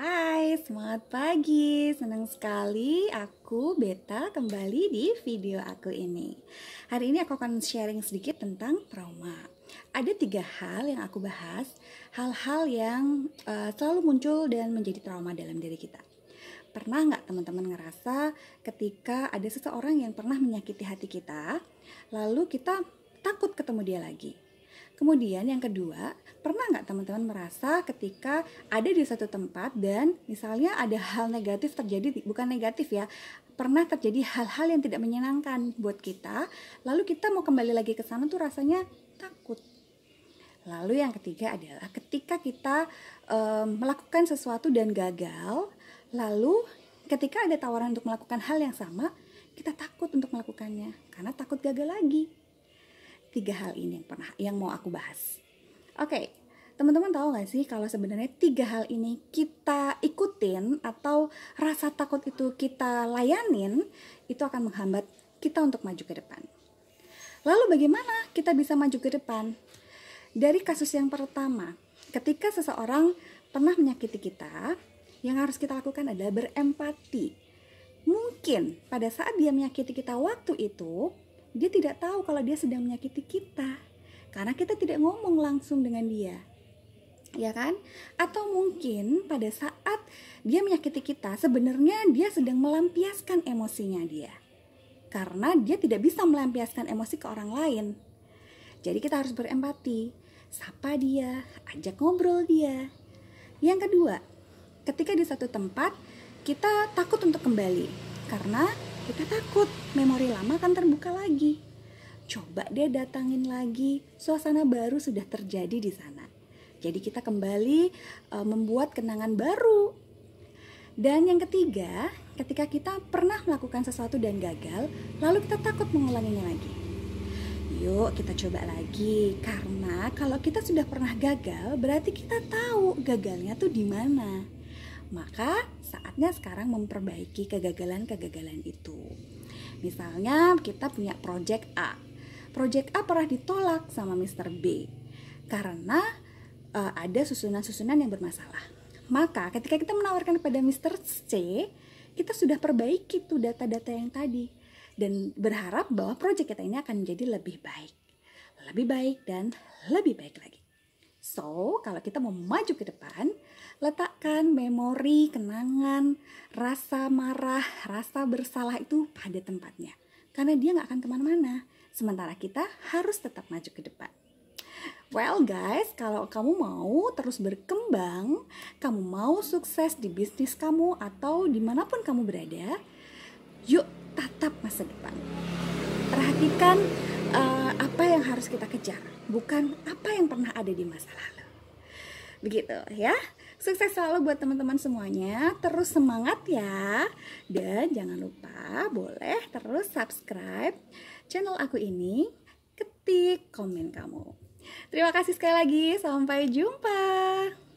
Hai, selamat pagi. Senang sekali aku Beta kembali di video aku ini. Hari ini aku akan sharing sedikit tentang trauma. Ada tiga hal yang aku bahas, hal-hal yang uh, selalu muncul dan menjadi trauma dalam diri kita. Pernah nggak teman-teman ngerasa ketika ada seseorang yang pernah menyakiti hati kita, lalu kita takut ketemu dia lagi? Kemudian yang kedua, pernah nggak teman-teman merasa ketika ada di satu tempat dan misalnya ada hal negatif terjadi, bukan negatif ya, pernah terjadi hal-hal yang tidak menyenangkan buat kita, lalu kita mau kembali lagi ke sana tuh rasanya takut. Lalu yang ketiga adalah ketika kita um, melakukan sesuatu dan gagal, lalu ketika ada tawaran untuk melakukan hal yang sama, kita takut untuk melakukannya karena takut gagal lagi tiga hal ini yang pernah yang mau aku bahas. Oke, okay, teman-teman tahu gak sih kalau sebenarnya tiga hal ini kita ikutin atau rasa takut itu kita layanin itu akan menghambat kita untuk maju ke depan. Lalu bagaimana kita bisa maju ke depan? Dari kasus yang pertama, ketika seseorang pernah menyakiti kita, yang harus kita lakukan adalah berempati. Mungkin pada saat dia menyakiti kita waktu itu, dia tidak tahu kalau dia sedang menyakiti kita karena kita tidak ngomong langsung dengan dia ya kan atau mungkin pada saat dia menyakiti kita sebenarnya dia sedang melampiaskan emosinya dia karena dia tidak bisa melampiaskan emosi ke orang lain jadi kita harus berempati sapa dia ajak ngobrol dia yang kedua ketika di satu tempat kita takut untuk kembali karena kita takut memori lama akan terbuka lagi. Coba dia datangin lagi, suasana baru sudah terjadi di sana. Jadi kita kembali e, membuat kenangan baru. Dan yang ketiga, ketika kita pernah melakukan sesuatu dan gagal, lalu kita takut mengulanginya lagi. Yuk kita coba lagi karena kalau kita sudah pernah gagal berarti kita tahu gagalnya tuh di mana. Maka saatnya sekarang memperbaiki kegagalan-kegagalan itu. Misalnya kita punya project A. Project A pernah ditolak sama Mr. B karena e, ada susunan-susunan yang bermasalah. Maka ketika kita menawarkan kepada Mr. C, kita sudah perbaiki tuh data-data yang tadi dan berharap bahwa Project kita ini akan menjadi lebih baik. Lebih baik dan lebih baik lagi. So, kalau kita mau maju ke depan, Letakkan memori, kenangan, rasa marah, rasa bersalah itu pada tempatnya. Karena dia nggak akan kemana-mana. Sementara kita harus tetap maju ke depan. Well guys, kalau kamu mau terus berkembang, kamu mau sukses di bisnis kamu atau dimanapun kamu berada, yuk tatap masa depan. Perhatikan uh, apa yang harus kita kejar, bukan apa yang pernah ada di masa lalu. Begitu ya. Sukses selalu buat teman-teman semuanya. Terus semangat ya. Dan jangan lupa boleh terus subscribe channel aku ini. Ketik komen kamu. Terima kasih sekali lagi. Sampai jumpa.